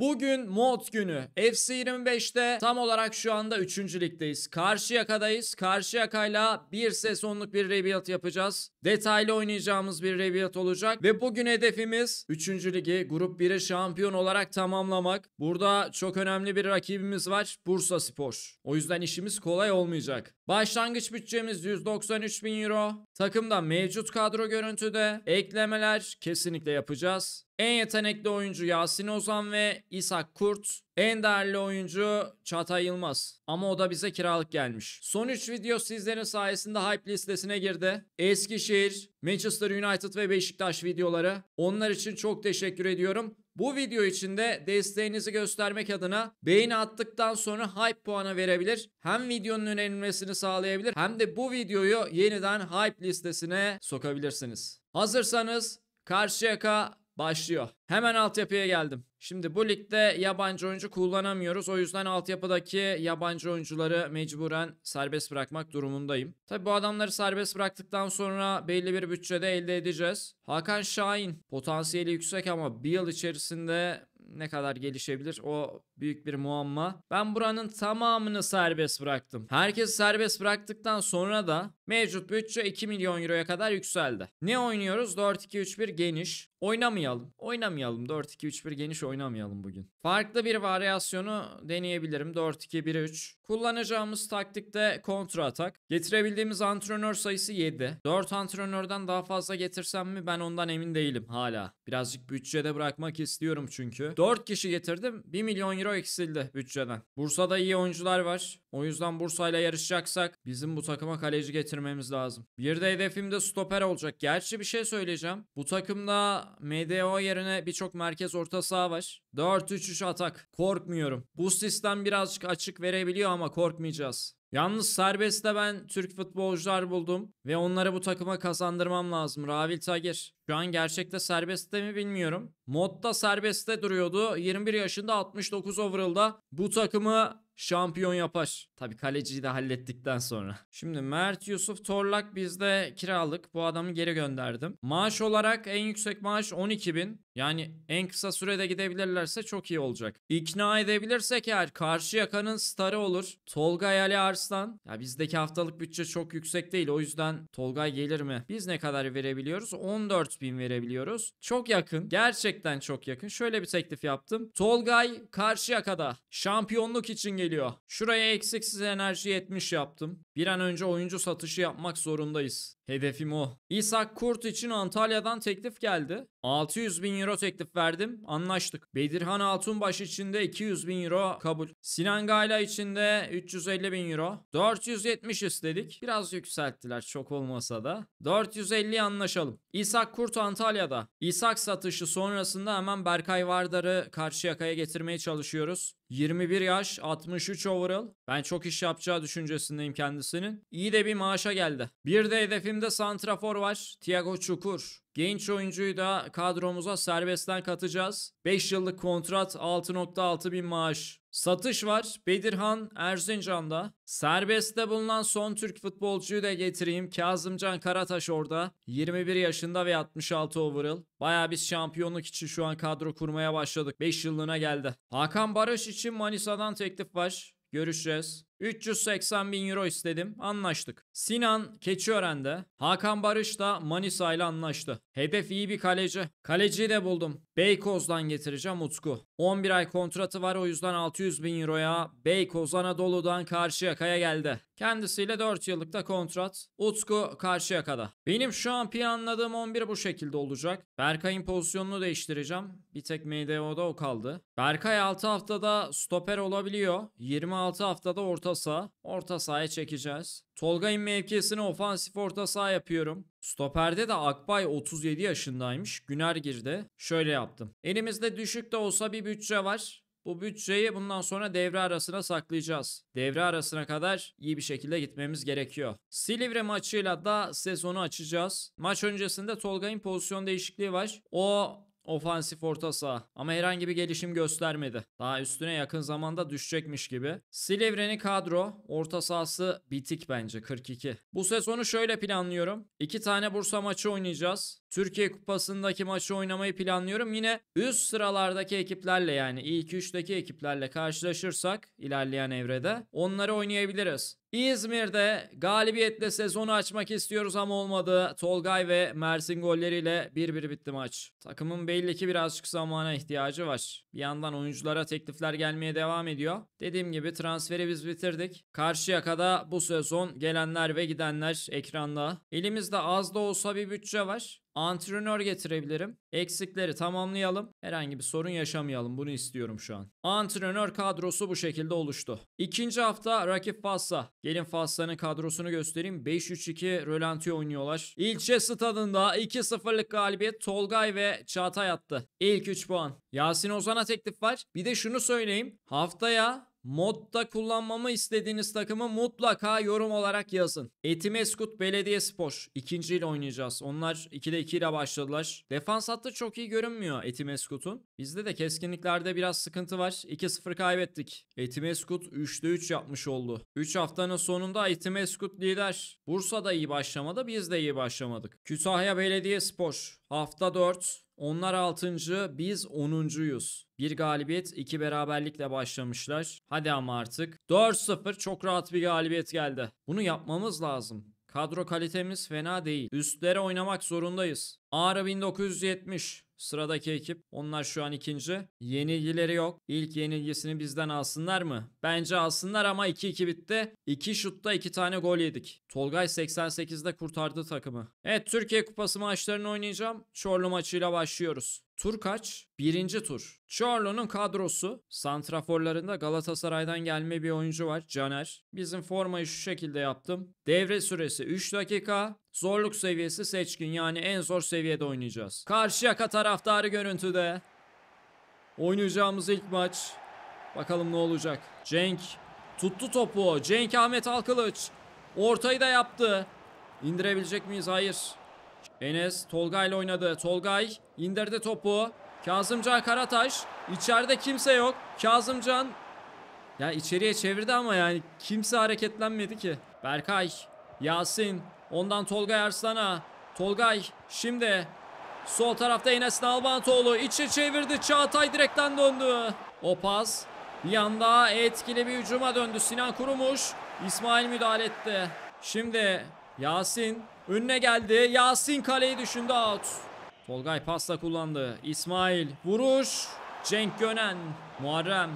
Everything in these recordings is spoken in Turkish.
Bugün mod günü. FC25'te tam olarak şu anda 3. ligdeyiz. Karşıyaka'dayız. Karşıyaka'yla bir sezonluk bir rebuild yapacağız. Detaylı oynayacağımız bir rebuild olacak. Ve bugün hedefimiz 3. ligi grup 1'i şampiyon olarak tamamlamak. Burada çok önemli bir rakibimiz var. Bursa Spor. O yüzden işimiz kolay olmayacak. Başlangıç bütçemiz 193 bin euro. Takımda mevcut kadro görüntüde. Eklemeler kesinlikle yapacağız. En yetenekli oyuncu Yasin Ozan ve İshak Kurt. En değerli oyuncu Çağatay Yılmaz. Ama o da bize kiralık gelmiş. Son 3 video sizlerin sayesinde hype listesine girdi. Eskişehir, Manchester United ve Beşiktaş videoları. Onlar için çok teşekkür ediyorum. Bu video için de desteğinizi göstermek adına beğeni attıktan sonra hype puanı verebilir. Hem videonun önerilmesini sağlayabilir hem de bu videoyu yeniden hype listesine sokabilirsiniz. Hazırsanız Karşıyaka başlıyor. Hemen altyapıya geldim. Şimdi bu ligde yabancı oyuncu kullanamıyoruz. O yüzden altyapıdaki yabancı oyuncuları mecburen serbest bırakmak durumundayım. Tabi bu adamları serbest bıraktıktan sonra belli bir bütçede elde edeceğiz. Hakan Şahin potansiyeli yüksek ama bir yıl içerisinde ne kadar gelişebilir o büyük bir muamma. Ben buranın tamamını serbest bıraktım. Herkes serbest bıraktıktan sonra da mevcut bütçe 2 milyon euroya kadar yükseldi. Ne oynuyoruz? 4-2-3-1 geniş. Oynamayalım. Oynamayalım. 4-2-3-1 geniş oynamayalım bugün. Farklı bir varyasyonu deneyebilirim. 4-2-1-3. Kullanacağımız taktikte kontra atak. Getirebildiğimiz antrenör sayısı 7. 4 antrenörden daha fazla getirsem mi ben ondan emin değilim hala. Birazcık bütçede bırakmak istiyorum çünkü. 4 kişi getirdim 1 milyon euro eksildi bütçeden. Bursa'da iyi oyuncular var. O yüzden Bursa'yla yarışacaksak bizim bu takıma kaleci getirmemiz lazım. Bir de hedefim de stoper olacak. Gerçi bir şey söyleyeceğim. Bu takımda MDO yerine birçok merkez orta saha var. 4-3-3 atak. Korkmuyorum. Bu sistem birazcık açık verebiliyor ama korkmayacağız. Yalnız serbestte ben Türk futbolcular buldum ve onları bu takıma kazandırmam lazım. Ravil Tagir. Şu an gerçekte serbestte mi bilmiyorum. Modda serbestte duruyordu. 21 yaşında 69 overall'da bu takımı şampiyon yapar. Tabii kaleciyi de hallettikten sonra. Şimdi Mert Yusuf Torlak bizde kiralık. Bu adamı geri gönderdim. Maaş olarak en yüksek maaş 12 bin. Yani en kısa sürede gidebilirlerse çok iyi olacak. İkna edebilirsek eğer karşı yakanın starı olur. Tolga Ali Arslan. Ya bizdeki haftalık bütçe çok yüksek değil. O yüzden Tolga gelir mi? Biz ne kadar verebiliyoruz? 14 bin verebiliyoruz. Çok yakın. Gerçekten çok yakın. Şöyle bir teklif yaptım. Tolgay karşı yakada. Şampiyonluk için geliyor. Şuraya eksik gereksiz enerji yetmiş yaptım. Bir an önce oyuncu satışı yapmak zorundayız. Hedefim o. İshak Kurt için Antalya'dan teklif geldi. 600 bin euro teklif verdim. Anlaştık. Bedirhan Altunbaş için de 200 bin euro kabul. Sinan Gayla için de 350 bin euro. 470 istedik. Biraz yükselttiler çok olmasa da. 450 anlaşalım. İshak Kurt Antalya'da. İshak satışı sonrasında hemen Berkay Vardar'ı karşı yakaya getirmeye çalışıyoruz. 21 yaş, 63 overall. Ben çok iş yapacağı düşüncesindeyim kendisinin. İyi de bir maaşa geldi. Bir de hedefim Elimde santrafor var. Thiago Çukur. Genç oyuncuyu da kadromuza serbestten katacağız. 5 yıllık kontrat 6.6 bin maaş. Satış var. Bedirhan Erzincan'da. Serbestte bulunan son Türk futbolcuyu da getireyim. Kazımcan Karataş orada. 21 yaşında ve 66 overall. Baya biz şampiyonluk için şu an kadro kurmaya başladık. 5 yıllığına geldi. Hakan Barış için Manisa'dan teklif var. Görüşeceğiz. 380 bin euro istedim. Anlaştık. Sinan Keçiören'de, Hakan Barış da Manisa ile anlaştı. Hedef iyi bir kaleci. Kaleciyi de buldum. Beykoz'dan getireceğim Utku. 11 ay kontratı var o yüzden 600 bin euroya Beykoz Anadolu'dan Karşıyaka'ya geldi. Kendisiyle 4 yıllık da kontrat. Utku Karşıyaka'da. Benim şu an planladığım 11 bu şekilde olacak. Berkay'ın pozisyonunu değiştireceğim. Bir tek MDO'da o kaldı. Berkay 6 haftada stoper olabiliyor. 26 haftada orta orta saha. Orta sahaya çekeceğiz. Tolga'nın mevkisini ofansif orta saha yapıyorum. Stoperde de Akbay 37 yaşındaymış. Güner girdi. Şöyle yaptım. Elimizde düşük de olsa bir bütçe var. Bu bütçeyi bundan sonra devre arasına saklayacağız. Devre arasına kadar iyi bir şekilde gitmemiz gerekiyor. Silivri maçıyla da sezonu açacağız. Maç öncesinde Tolga'nın pozisyon değişikliği var. O Ofansif orta saha ama herhangi bir gelişim göstermedi. Daha üstüne yakın zamanda düşecekmiş gibi. Silivri'nin kadro orta sahası bitik bence 42. Bu sezonu şöyle planlıyorum. 2 tane Bursa maçı oynayacağız. Türkiye Kupası'ndaki maçı oynamayı planlıyorum. Yine üst sıralardaki ekiplerle yani ilk üçteki ekiplerle karşılaşırsak ilerleyen evrede onları oynayabiliriz. İzmir'de galibiyetle sezonu açmak istiyoruz ama olmadı. Tolgay ve Mersin golleriyle 1-1 bitti maç. Takımın belli ki birazcık zamana ihtiyacı var. Bir yandan oyunculara teklifler gelmeye devam ediyor. Dediğim gibi transferi biz bitirdik. Karşıyaka'da bu sezon gelenler ve gidenler ekranda. Elimizde az da olsa bir bütçe var. Antrenör getirebilirim. Eksikleri tamamlayalım. Herhangi bir sorun yaşamayalım. Bunu istiyorum şu an. Antrenör kadrosu bu şekilde oluştu. İkinci hafta rakip Fassa. Gelin Fassa'nın kadrosunu göstereyim. 5-3-2 rölanti oynuyorlar. İlçe stadında 2-0'lık galibiyet Tolgay ve Çağatay attı. İlk 3 puan. Yasin Ozan'a teklif var. Bir de şunu söyleyeyim. Haftaya modda kullanmamı istediğiniz takımı mutlaka yorum olarak yazın. Etimeskut Belediyespor ikinci ile oynayacağız. Onlar 2'de 2 ile başladılar. Defans hattı çok iyi görünmüyor Etimeskut'un. Bizde de keskinliklerde biraz sıkıntı var. 2-0 kaybettik. Etimeskut 3'te 3 yapmış oldu. 3 haftanın sonunda Etimeskut lider. Bursa da iyi başlamadı, biz de iyi başlamadık. Kütahya Belediyespor hafta 4 onlar 6. biz 10.yuz. Bir galibiyet, iki beraberlikle başlamışlar. Hadi ama artık. 4-0 çok rahat bir galibiyet geldi. Bunu yapmamız lazım. Kadro kalitemiz fena değil. Üstlere oynamak zorundayız. Ağrı 1970. Sıradaki ekip. Onlar şu an ikinci. Yenilgileri yok. İlk yenilgisini bizden alsınlar mı? Bence alsınlar ama 2-2 bitti. 2 şutta 2 tane gol yedik. Tolgay 88'de kurtardı takımı. Evet Türkiye Kupası maçlarını oynayacağım. Çorlu maçıyla başlıyoruz. Tur kaç? Birinci tur. Çorlu'nun kadrosu. Santraforlarında Galatasaray'dan gelme bir oyuncu var. Caner. Bizim formayı şu şekilde yaptım. Devre süresi 3 dakika. Zorluk seviyesi seçkin yani en zor seviyede oynayacağız. Karşıyaka taraftarı görüntüde. Oynayacağımız ilk maç. Bakalım ne olacak. Cenk tuttu topu. Cenk Ahmet Alkılıç. Ortayı da yaptı. İndirebilecek miyiz? Hayır. Enes Tolgay ile oynadı. Tolgay indirdi topu. Kazımcan Karataş. içeride kimse yok. Kazımcan ya içeriye çevirdi ama yani kimse hareketlenmedi ki. Berkay, Yasin, Ondan Tolgay Arslan'a. Tolgay şimdi sol tarafta Enes Nalbantoğlu içe çevirdi. Çağatay direkten döndü. O pas yanda etkili bir hücuma döndü. Sinan Kurumuş İsmail müdahale etti. Şimdi Yasin önüne geldi. Yasin kaleyi düşündü out. Tolgay pasla kullandı. İsmail vuruş. Cenk Gönen. Muharrem.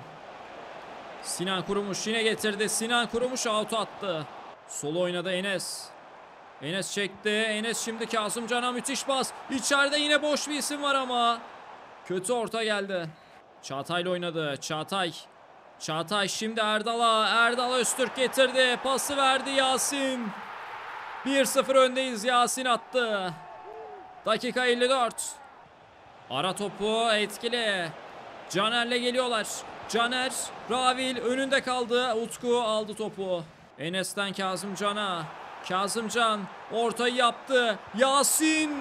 Sinan Kurumuş yine getirdi. Sinan Kurumuş out attı. Sol oynadı Enes. Enes çekti. Enes şimdi Kasımcan'a müthiş bas. İçeride yine boş bir isim var ama. Kötü orta geldi. Çağatay'la oynadı. Çağatay. Çağatay şimdi Erdal'a. Erdal Öztürk getirdi. Pası verdi Yasin. 1-0 öndeyiz. Yasin attı. Dakika 54. Ara topu etkili. Caner'le geliyorlar. Caner, Ravil önünde kaldı. Utku aldı topu. Enes'ten Kazım Can'a. Kazımcan orta yaptı. Yasin!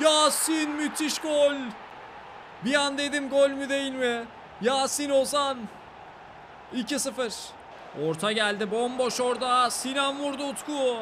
Yasin müthiş gol. Bir an dedim gol mü değil mi? Yasin Ozan. 2-0. Orta geldi bomboş orada. Sinan vurdu Utku.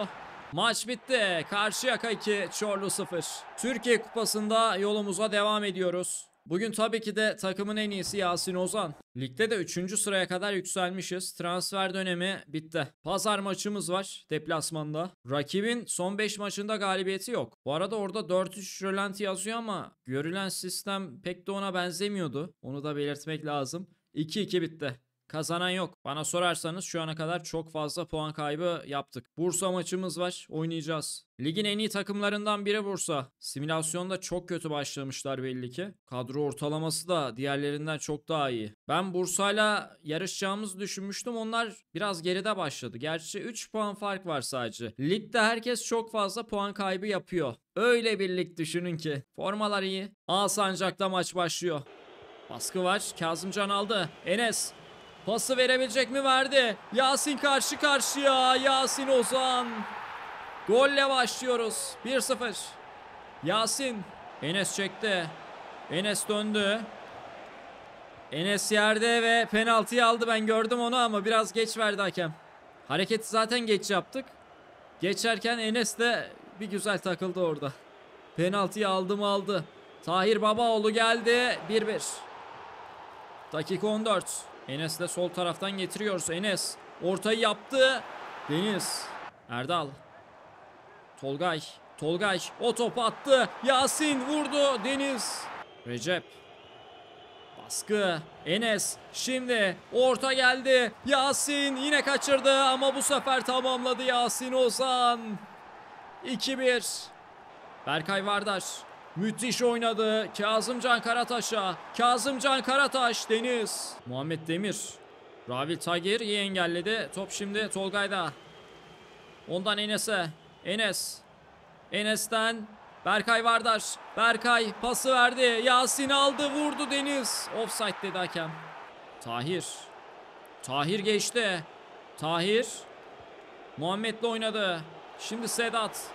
Maç bitti. Karşıyaka 2, Çorlu 0. Türkiye Kupası'nda yolumuza devam ediyoruz. Bugün tabii ki de takımın en iyisi Yasin Ozan. Ligde de 3. sıraya kadar yükselmişiz. Transfer dönemi bitti. Pazar maçımız var deplasmanda. Rakibin son 5 maçında galibiyeti yok. Bu arada orada 4-3 rölanti yazıyor ama görülen sistem pek de ona benzemiyordu. Onu da belirtmek lazım. 2-2 bitti. Kazanan yok. Bana sorarsanız şu ana kadar çok fazla puan kaybı yaptık. Bursa maçımız var. Oynayacağız. Ligin en iyi takımlarından biri Bursa. Simülasyonda çok kötü başlamışlar belli ki. Kadro ortalaması da diğerlerinden çok daha iyi. Ben Bursa'yla yarışacağımızı düşünmüştüm. Onlar biraz geride başladı. Gerçi 3 puan fark var sadece. Ligde herkes çok fazla puan kaybı yapıyor. Öyle birlik düşünün ki. Formalar iyi. A maç başlıyor. Baskı var. Kazımcan aldı. Enes Pası verebilecek mi? Verdi. Yasin karşı karşıya. Yasin Ozan. Golle başlıyoruz. 1-0. Yasin. Enes çekti. Enes döndü. Enes yerde ve penaltıyı aldı. Ben gördüm onu ama biraz geç verdi hakem. Hareketi zaten geç yaptık. Geçerken Enes de bir güzel takıldı orada. Penaltıyı aldı mı aldı. Tahir Babaoğlu geldi. 1-1. Dakika 14. Enes de sol taraftan getiriyoruz. Enes ortayı yaptı. Deniz. Erdal. Tolgay. Tolgay o top attı. Yasin vurdu. Deniz. Recep. Baskı. Enes. Şimdi orta geldi. Yasin yine kaçırdı ama bu sefer tamamladı Yasin Ozan. 2-1. Berkay Vardar. Müthiş oynadı. Kazımcan Karataş'a. Kazımcan Karataş. Deniz. Muhammed Demir. Ravil Tagir iyi engelledi. Top şimdi Tolgay'da. Ondan Enes'e. Enes. Enes'ten Berkay Vardar. Berkay pası verdi. Yasin aldı vurdu Deniz. Offside dedi hakem. Tahir. Tahir geçti. Tahir. Muhammed'le oynadı. Şimdi Sedat.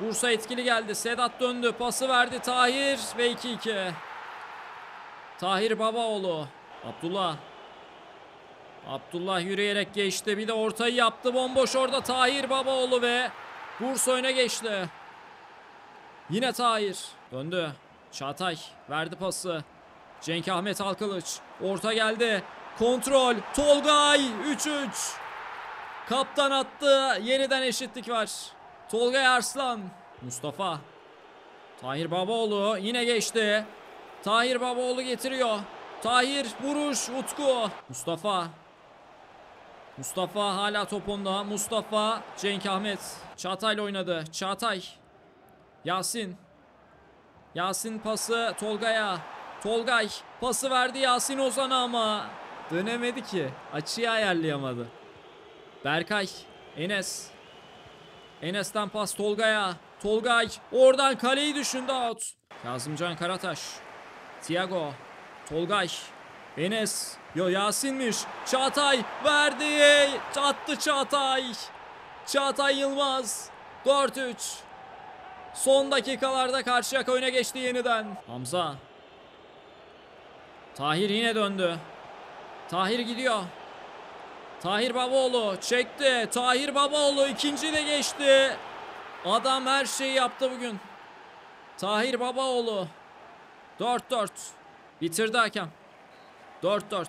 Bursa etkili geldi. Sedat döndü. Pası verdi Tahir ve 2-2. Tahir Babaoğlu. Abdullah. Abdullah yürüyerek geçti. Bir de ortayı yaptı. Bomboş orada Tahir Babaoğlu ve Bursa öne geçti. Yine Tahir. Döndü. Çağatay verdi pası. Cenk Ahmet Alkılıç. Orta geldi. Kontrol. Tolgay. 3-3. Kaptan attı. Yeniden eşitlik var. Tolga Arslan. Mustafa. Tahir Babaoğlu yine geçti. Tahir Babaoğlu getiriyor. Tahir vuruş Utku. Mustafa. Mustafa hala topunda. Mustafa Cenk Ahmet. Çağatay'la oynadı. Çağatay. Yasin. Yasin pası Tolga'ya. Tolgay pası verdi Yasin Ozan ama dönemedi ki. Açıyı ayarlayamadı. Berkay. Enes. Enes'ten pas Tolga'ya. Tolgay oradan kaleyi düşündü out. Kazımcan Karataş. Thiago. Tolgay. Enes. Yo Yasin'miş. Çağatay verdi. Attı Çağatay. Çağatay Yılmaz. 4-3. Son dakikalarda Karşıyaka öne geçti yeniden. Hamza. Tahir yine döndü. Tahir gidiyor. Tahir Babaoğlu çekti. Tahir Babaoğlu ikinci de geçti. Adam her şeyi yaptı bugün. Tahir Babaoğlu 4-4 bitirdi hakem. 4-4.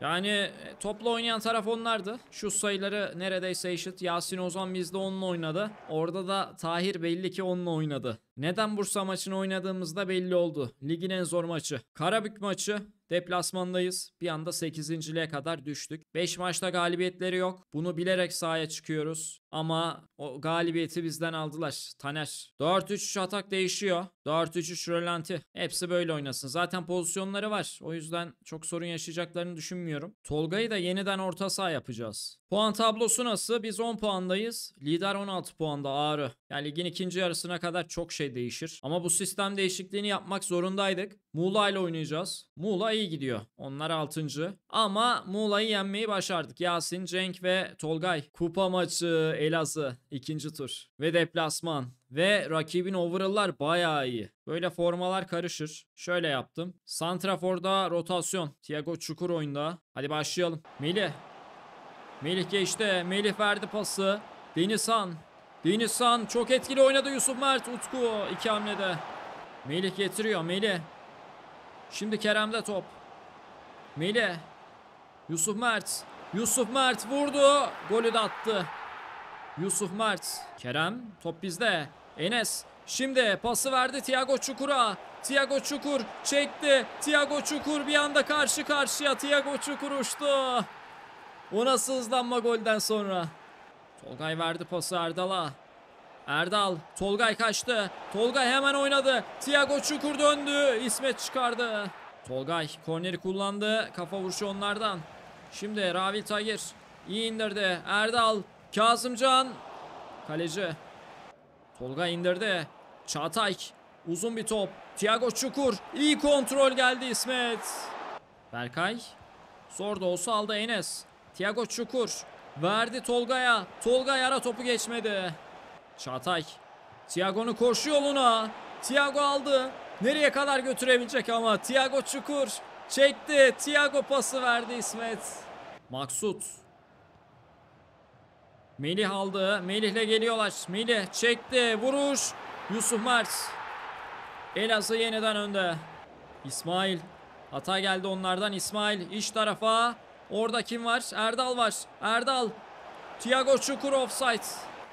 Yani e, topla oynayan taraf onlardı. Şu sayıları neredeyse eşit. Yasin Ozan bizde onunla oynadı. Orada da Tahir belli ki onunla oynadı. Neden Bursa maçını oynadığımızda belli oldu. Ligin en zor maçı. Karabük maçı Deplasmandayız. Bir anda 8.liğe kadar düştük. 5 maçta galibiyetleri yok. Bunu bilerek sahaya çıkıyoruz. Ama o galibiyeti bizden aldılar. Taner. 4-3-3 atak değişiyor. 4-3-3 rölanti. Hepsi böyle oynasın. Zaten pozisyonları var. O yüzden çok sorun yaşayacaklarını düşünmüyorum. Tolga'yı da yeniden orta saha yapacağız. Puan tablosu nasıl? Biz 10 puandayız. Lider 16 puanda ağrı. Yani ligin ikinci yarısına kadar çok şey değişir. Ama bu sistem değişikliğini yapmak zorundaydık. Muğla ile oynayacağız. Muğla iyi gidiyor. Onlar 6. Ama Muğla'yı yenmeyi başardık. Yasin, Cenk ve Tolgay. Kupa maçı Elazığ ikinci tur ve deplasman ve rakibin overall'lar bayağı iyi. Böyle formalar karışır. Şöyle yaptım. Santrafor'da rotasyon. Thiago Çukur oyunda. Hadi başlayalım. Melih. Melih geçti. Melih verdi pası. Denizhan. Denizhan çok etkili oynadı Yusuf Mert. Utku iki hamlede. Melih getiriyor. Melih. Şimdi Kerem'de top. Melih. Yusuf Mert. Yusuf Mert vurdu. Golü de attı. Yusuf Mert. Kerem top bizde. Enes şimdi pası verdi Thiago Çukur'a. Thiago Çukur çekti. Thiago Çukur bir anda karşı karşıya. Thiago Çukur uçtu. O nasıl hızlanma golden sonra. Tolgay verdi pası Erdal'a. Erdal Tolgay kaçtı. Tolgay hemen oynadı. Thiago Çukur döndü. İsmet çıkardı. Tolgay korneri kullandı. Kafa vuruşu onlardan. Şimdi Ravil Tagir iyi indirdi. Erdal Kazımcan. Kaleci. Tolga indirdi. Çağatay. Uzun bir top. Tiago Çukur. iyi kontrol geldi İsmet. Berkay. Zor da olsa aldı Enes. Tiago Çukur. Verdi Tolga'ya. Tolga yara topu geçmedi. Çağatay. Tiago'nun koşu yoluna. Tiago aldı. Nereye kadar götürebilecek ama. Tiago Çukur. Çekti. Tiago pası verdi İsmet. Maksut. Melih aldı. Melih'le geliyorlar. Melih çekti. Vuruş. Yusuf Mert. Elazığ yeniden önde. İsmail. Hata geldi onlardan. İsmail iş tarafa. Orada kim var? Erdal var. Erdal. Thiago Çukur offside.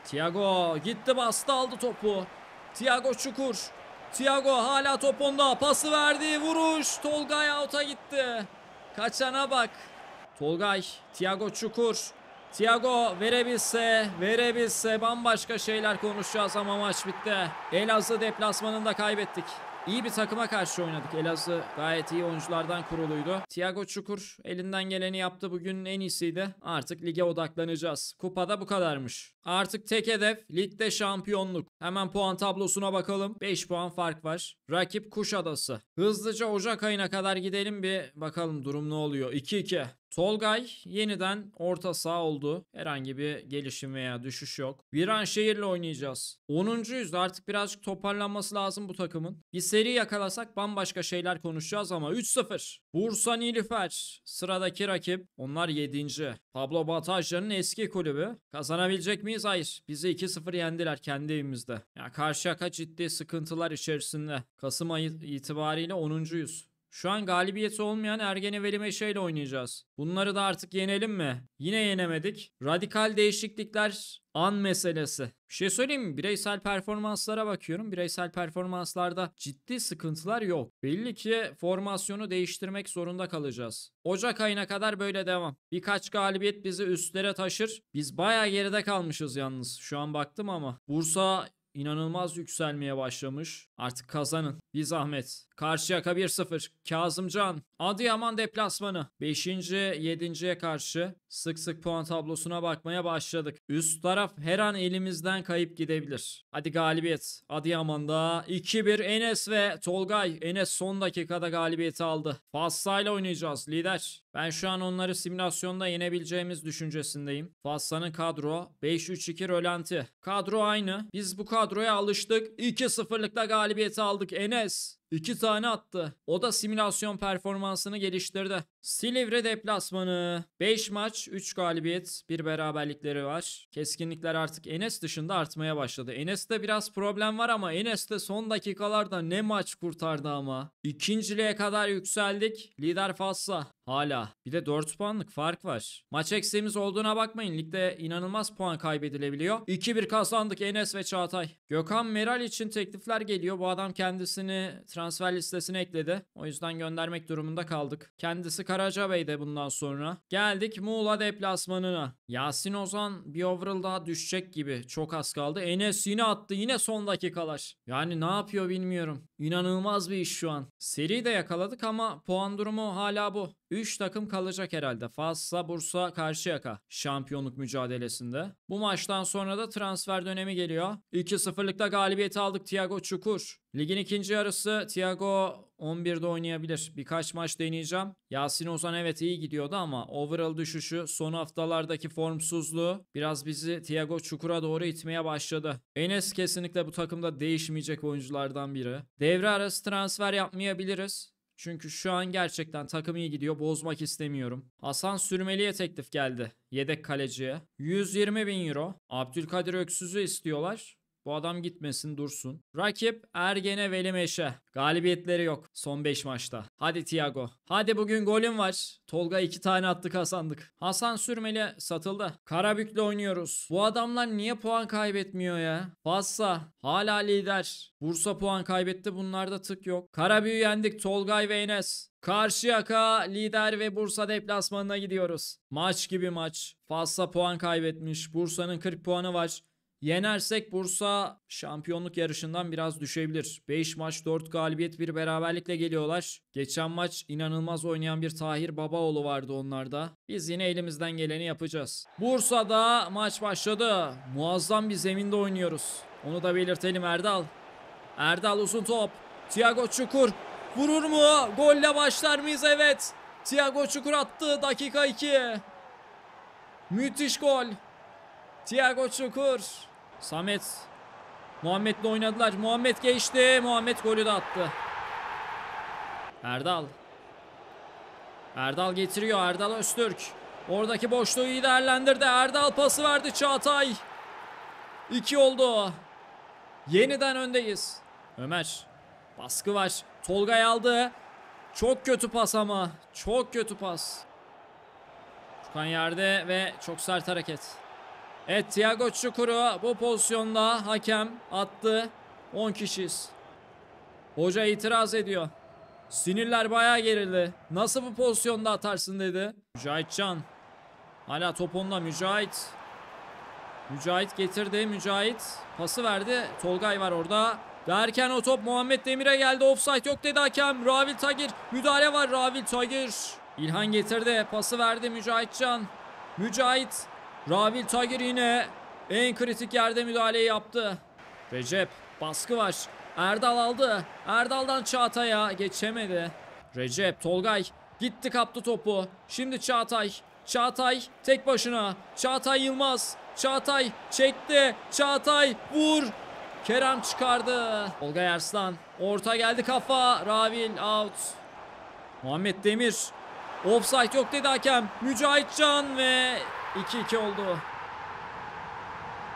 Thiago gitti bastı aldı topu. Thiago Çukur. Thiago hala topunda. Pası verdi. Vuruş. Tolgay out'a gitti. Kaçana bak. Tolgay. Thiago Çukur. Thiago verebilse, verebilse bambaşka şeyler konuşacağız ama maç bitti. Elazığ deplasmanında kaybettik. İyi bir takıma karşı oynadık. Elazığ gayet iyi oyunculardan kuruluydu. Thiago Çukur elinden geleni yaptı. Bugün en iyisiydi. Artık lige odaklanacağız. Kupada bu kadarmış. Artık tek hedef ligde şampiyonluk. Hemen puan tablosuna bakalım. 5 puan fark var. Rakip Kuşadası. Hızlıca Ocak ayına kadar gidelim bir bakalım durum ne oluyor. 2-2. Tolgay yeniden orta sağ oldu. Herhangi bir gelişim veya düşüş yok. Viran Şehir'le oynayacağız. 10. yüzde artık birazcık toparlanması lazım bu takımın. Bir seri yakalasak bambaşka şeyler konuşacağız ama 3-0. Bursa Nilüfer sıradaki rakip. Onlar 7. Pablo Batajlar'ın eski kulübü. Kazanabilecek miyiz? Hayır. Bizi 2-0 yendiler kendi evimizde. Ya yani Karşıyaka ciddi sıkıntılar içerisinde. Kasım ayı itibariyle 10. yüz. Şu an galibiyeti olmayan Ergene Velimeşe ile oynayacağız. Bunları da artık yenelim mi? Yine yenemedik. Radikal değişiklikler an meselesi. Bir şey söyleyeyim mi? Bireysel performanslara bakıyorum. Bireysel performanslarda ciddi sıkıntılar yok. Belli ki formasyonu değiştirmek zorunda kalacağız. Ocak ayına kadar böyle devam. Birkaç galibiyet bizi üstlere taşır. Biz bayağı geride kalmışız yalnız. Şu an baktım ama. Bursa inanılmaz yükselmeye başlamış. Artık kazanın. Bir zahmet. Karşıyaka 1-0. Kazımcan. Adıyaman deplasmanı. 5. 7.ye karşı sık sık puan tablosuna bakmaya başladık. Üst taraf her an elimizden kayıp gidebilir. Hadi galibiyet. Adıyaman'da 2-1 Enes ve Tolgay. Enes son dakikada galibiyeti aldı. Fassa'yla oynayacağız lider. Ben şu an onları simülasyonda yenebileceğimiz düşüncesindeyim. Fassa'nın kadro 5-3-2 rölanti. Kadro aynı. Biz bu kadro kadroya alıştık. 2-0'lıkta galibiyeti aldık Enes. 2 tane attı. O da simülasyon performansını geliştirdi. Silivri deplasmanı. 5 maç 3 galibiyet 1 beraberlikleri var. Keskinlikler artık Enes dışında artmaya başladı. Enes'te biraz problem var ama Enes'te son dakikalarda ne maç kurtardı ama. İkinciliğe kadar yükseldik. Lider Fassa. Hala. Bir de 4 puanlık fark var. Maç eksiğimiz olduğuna bakmayın. Ligde inanılmaz puan kaybedilebiliyor. 2-1 kazandık Enes ve Çağatay. Gökhan Meral için teklifler geliyor. Bu adam kendisini transfer listesine ekledi. O yüzden göndermek durumunda kaldık. Kendisi Karaca Karacabey'de bundan sonra. Geldik Muğla deplasmanına. Yasin Ozan bir overall daha düşecek gibi. Çok az kaldı. Enes yine attı. Yine son dakikalar. Yani ne yapıyor bilmiyorum. İnanılmaz bir iş şu an. Seri de yakaladık ama puan durumu hala bu. 3 takım kalacak herhalde. Fas'la Bursa Karşıyaka şampiyonluk mücadelesinde. Bu maçtan sonra da transfer dönemi geliyor. 2-0'lıkta galibiyeti aldık Thiago Çukur. Ligin ikinci yarısı Thiago 11'de oynayabilir. Birkaç maç deneyeceğim. Yasin Ozan evet iyi gidiyordu ama overall düşüşü son haftalardaki formsuzluğu biraz bizi Thiago Çukur'a doğru itmeye başladı. Enes kesinlikle bu takımda değişmeyecek oyunculardan biri. Devre arası transfer yapmayabiliriz. Çünkü şu an gerçekten takım iyi gidiyor. Bozmak istemiyorum. Hasan Sürmeli'ye teklif geldi. Yedek kaleciye. 120 bin euro. Abdülkadir Öksüz'ü istiyorlar. Bu adam gitmesin dursun. Rakip Ergene Velimeşe. Galibiyetleri yok son 5 maçta. Hadi Thiago. Hadi bugün golüm var. Tolga 2 tane attık Hasan'dık. Hasan Sürmeli satıldı. Karabük'le oynuyoruz. Bu adamlar niye puan kaybetmiyor ya? Fassa hala lider. Bursa puan kaybetti. Bunlarda tık yok. Karabük'ü yendik. Tolgay ve Enes. Karşıyaka lider ve Bursa deplasmanına gidiyoruz. Maç gibi maç. Fazla puan kaybetmiş. Bursa'nın 40 puanı var. Yenersek Bursa şampiyonluk yarışından biraz düşebilir. 5 maç 4 galibiyet bir beraberlikle geliyorlar. Geçen maç inanılmaz oynayan bir Tahir Babaoğlu vardı onlarda. Biz yine elimizden geleni yapacağız. Bursa'da maç başladı. Muazzam bir zeminde oynuyoruz. Onu da belirtelim Erdal. Erdal uzun top. Thiago Çukur vurur mu? Golle başlar mıyız? Evet. Thiago Çukur attı. Dakika 2. Müthiş gol. Thiago Çukur. Samet. Muhammed'le oynadılar. Muhammed geçti. Muhammed golü de attı. Erdal. Erdal getiriyor. Erdal Öztürk. Oradaki boşluğu iyi değerlendirdi. Erdal pası verdi Çağatay. İki oldu. Yeniden öndeyiz. Ömer. Baskı var. Tolga aldı. Çok kötü pas ama. Çok kötü pas. Furkan yerde ve çok sert hareket. Evet Thiago Çukuru bu pozisyonda hakem attı. 10 kişiyiz. Hoca itiraz ediyor. Sinirler bayağı gerildi. Nasıl bu pozisyonda atarsın dedi. Mücahit Can. Hala top onda Mücahit. Mücahit getirdi. Mücahit pası verdi. Tolgay var orada. Derken o top Muhammed Demir'e geldi. Offside yok dedi hakem. Ravil Tagir. Müdahale var Ravil Tagir. İlhan getirdi. Pası verdi Mücahit Can. Mücahit Ravil Tagir yine en kritik yerde müdahaleyi yaptı. Recep baskı var. Erdal aldı. Erdal'dan Çağatay'a geçemedi. Recep Tolgay gitti kaptı topu. Şimdi Çağatay. Çağatay tek başına. Çağatay Yılmaz. Çağatay çekti. Çağatay vur. Kerem çıkardı. Tolgay Arslan. Orta geldi kafa. Ravil out. Muhammed Demir. Offside yok dedi hakem. Mücahit Can ve 2-2 oldu.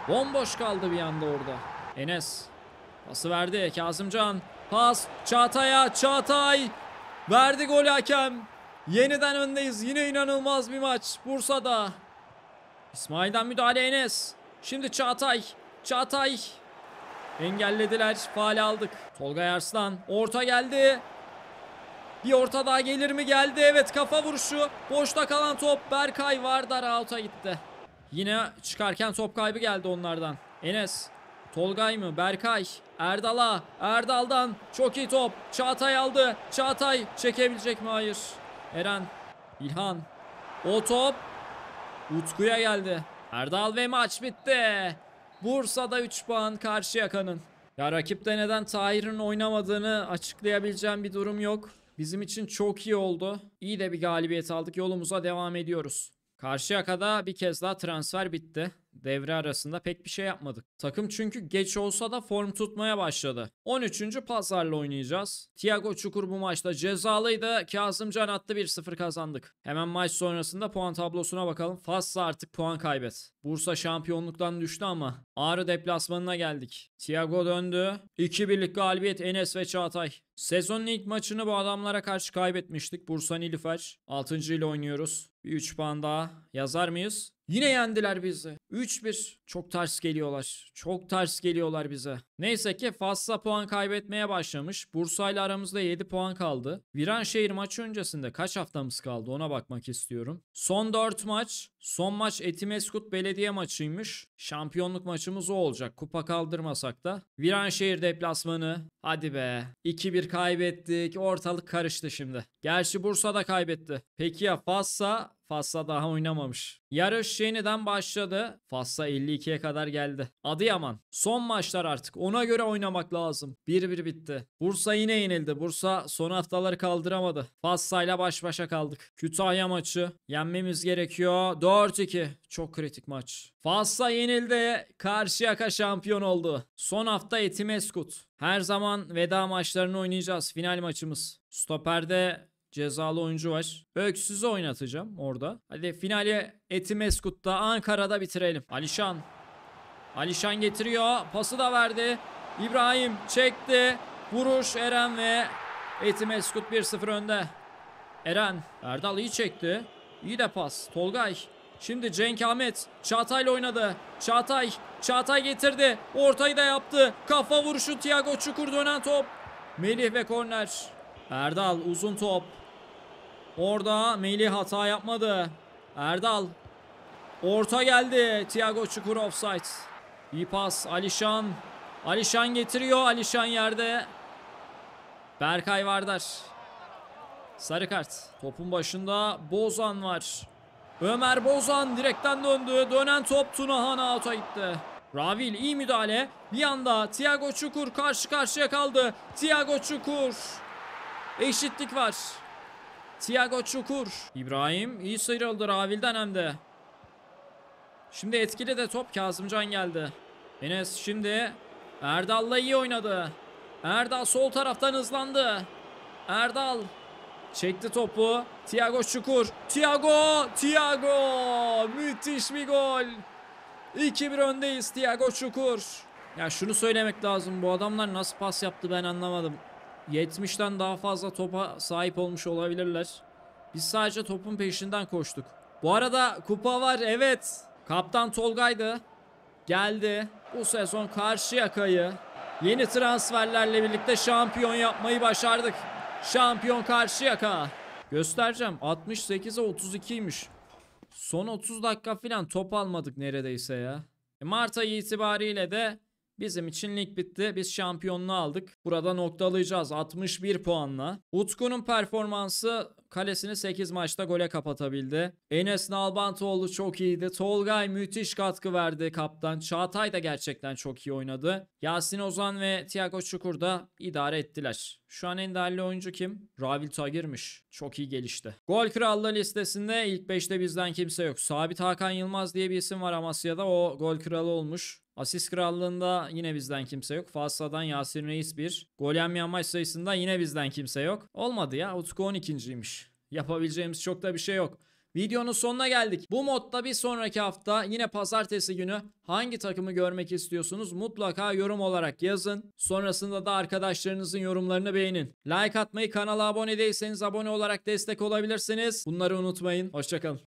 Bomboş kaldı bir anda orada. Enes. Pası verdi. Kazımcan. Pas. Çağatay'a. Çağatay. Verdi gol hakem. Yeniden öndeyiz. Yine inanılmaz bir maç. Bursa'da. İsmail'den müdahale Enes. Şimdi Çağatay. Çağatay. Engellediler. Faal aldık. Tolga Yarslan. Orta geldi. Bir orta daha gelir mi geldi? Evet kafa vuruşu. Boşta kalan top Berkay var dar out'a gitti. Yine çıkarken top kaybı geldi onlardan. Enes. Tolgay mı? Berkay. Erdal'a. Erdal'dan çok iyi top. Çağatay aldı. Çağatay çekebilecek mi? Hayır. Eren. İlhan. O top Utku'ya geldi. Erdal ve maç bitti. Bursa'da 3 puan karşı yakanın. Ya rakipte neden Tahir'in oynamadığını açıklayabileceğim bir durum yok. Bizim için çok iyi oldu. İyi de bir galibiyet aldık. Yolumuza devam ediyoruz. Karşıyaka'da bir kez daha transfer bitti devre arasında pek bir şey yapmadık. Takım çünkü geç olsa da form tutmaya başladı. 13. pazarla oynayacağız. Thiago Çukur bu maçta cezalıydı. Kazımcan attı 1-0 kazandık. Hemen maç sonrasında puan tablosuna bakalım. Fazla artık puan kaybet. Bursa şampiyonluktan düştü ama Ağrı deplasmanına geldik. Thiago döndü. 2 birlik galibiyet Enes ve Çağatay. Sezonun ilk maçını bu adamlara karşı kaybetmiştik. Bursa Nilüfer. 6. ile oynuyoruz. Bir 3 puan daha yazar mıyız? Yine yendiler bizi. 3-1. Çok ters geliyorlar. Çok ters geliyorlar bize. Neyse ki Fasla puan kaybetmeye başlamış. Bursa ile aramızda 7 puan kaldı. Viranşehir maçı öncesinde kaç haftamız kaldı ona bakmak istiyorum. Son 4 maç. Son maç Etimeskut belediye maçıymış. Şampiyonluk maçımız o olacak. Kupa kaldırmasak da. Viranşehir deplasmanı. Hadi be. 2-1 kaybettik. Ortalık karıştı şimdi. Gerçi Bursa da kaybetti. Peki ya Fasla? Fasla daha oynamamış. Yarış yeniden başladı. Fasla 52 2'ye kadar geldi. Adıyaman. Son maçlar artık. Ona göre oynamak lazım. 1-1 bitti. Bursa yine yenildi. Bursa son haftaları kaldıramadı. Fassa'yla baş başa kaldık. Kütahya maçı. Yenmemiz gerekiyor. 4-2. Çok kritik maç. Fassa yenildi. Karşıyaka şampiyon oldu. Son hafta Etimeskut. Her zaman veda maçlarını oynayacağız. Final maçımız. Stoper'de Cezalı oyuncu var. Öksüz'ü oynatacağım orada. Hadi finali Etimeskut'ta Ankara'da bitirelim. Alişan. Alişan getiriyor. Pası da verdi. İbrahim çekti. Vuruş Eren ve Etimeskut 1-0 önde. Eren. Erdal iyi çekti. İyi de pas. Tolgay. Şimdi Cenk Ahmet Çağatay'la oynadı. Çağatay. Çağatay getirdi. Ortayı da yaptı. Kafa vuruşu Tiago Çukur dönen top. Melih ve korner. Erdal uzun top. Orada Melih hata yapmadı. Erdal. Orta geldi. Thiago Çukur offside. İyi pas. Alişan. Alişan getiriyor. Alişan yerde. Berkay Vardar. Sarı kart. Topun başında Bozan var. Ömer Bozan direkten döndü. Dönen top Tunahan out'a gitti. Ravil iyi müdahale. Bir anda Thiago Çukur karşı karşıya kaldı. Thiago Çukur. Eşitlik var. Thiago Çukur. İbrahim iyi sıyrıldı Ravil'den hem de. Şimdi etkili de top Kazımcan geldi. Enes şimdi Erdal'la iyi oynadı. Erdal sol taraftan hızlandı. Erdal çekti topu. Thiago Çukur. Thiago! Thiago! Müthiş bir gol. 2-1 öndeyiz Thiago Çukur. Ya şunu söylemek lazım. Bu adamlar nasıl pas yaptı ben anlamadım. 70'ten daha fazla topa sahip olmuş olabilirler. Biz sadece topun peşinden koştuk. Bu arada kupa var evet. Kaptan Tolga'ydı. Geldi. Bu sezon karşı yakayı yeni transferlerle birlikte şampiyon yapmayı başardık. Şampiyon karşı yaka. Göstereceğim 68'e 32'ymiş. Son 30 dakika filan top almadık neredeyse ya. E, Mart ayı itibariyle de Bizim için lig bitti. Biz şampiyonluğu aldık. Burada noktalayacağız 61 puanla. Utku'nun performansı kalesini 8 maçta gole kapatabildi. Enes Nalbantoğlu çok iyiydi. Tolgay müthiş katkı verdi kaptan. Çağatay da gerçekten çok iyi oynadı. Yasin Ozan ve Thiago Çukur da idare ettiler. Şu an en değerli oyuncu kim? Ravil Tagir'miş. Çok iyi gelişti. Gol krallığı listesinde ilk 5'te bizden kimse yok. Sabit Hakan Yılmaz diye bir isim var Amasya'da. O gol kralı olmuş. Asist krallığında yine bizden kimse yok. Fasa'dan Yasir Reis 1. Golem maç sayısında yine bizden kimse yok. Olmadı ya. Utku 12.ymiş. Yapabileceğimiz çok da bir şey yok. Videonun sonuna geldik. Bu modda bir sonraki hafta yine pazartesi günü hangi takımı görmek istiyorsunuz mutlaka yorum olarak yazın. Sonrasında da arkadaşlarınızın yorumlarını beğenin. Like atmayı, kanala abone değilseniz abone olarak destek olabilirsiniz. Bunları unutmayın. Hoşçakalın.